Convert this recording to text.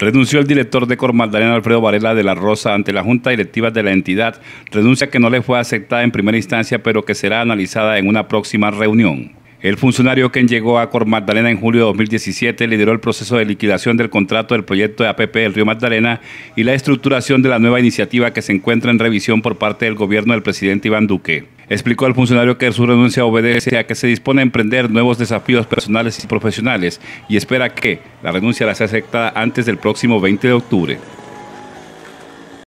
Renunció el director de Cor Magdalena Alfredo Varela de la Rosa ante la Junta Directiva de la entidad, renuncia que no le fue aceptada en primera instancia pero que será analizada en una próxima reunión. El funcionario quien llegó a Cor Magdalena en julio de 2017 lideró el proceso de liquidación del contrato del proyecto de APP del Río Magdalena y la estructuración de la nueva iniciativa que se encuentra en revisión por parte del gobierno del presidente Iván Duque. Explicó al funcionario que su renuncia obedece a que se dispone a emprender nuevos desafíos personales y profesionales y espera que la renuncia la sea aceptada antes del próximo 20 de octubre.